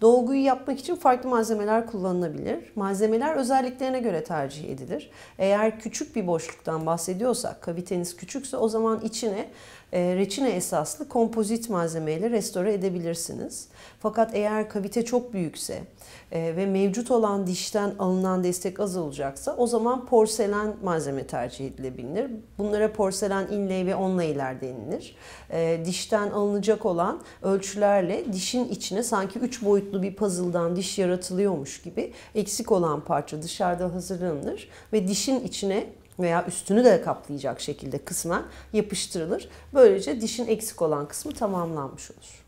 Dolguyu yapmak için farklı malzemeler kullanılabilir. Malzemeler özelliklerine göre tercih edilir. Eğer küçük bir boşluktan bahsediyorsak, kaviteniz küçükse o zaman içine e, reçine esaslı kompozit malzemeyle restore edebilirsiniz. Fakat eğer kavite çok büyükse e, ve mevcut olan dişten alınan destek az olacaksa o zaman porselen malzeme tercih edilebilir. Bunlara porselen inlay ve onlaylar denilir. E, dişten alınacak olan ölçülerle dişin içine sanki üç boyutlu bir puzzle'dan diş yaratılıyormuş gibi eksik olan parça dışarıda hazırlanır ve dişin içine veya üstünü de kaplayacak şekilde kısmen yapıştırılır. Böylece dişin eksik olan kısmı tamamlanmış olur.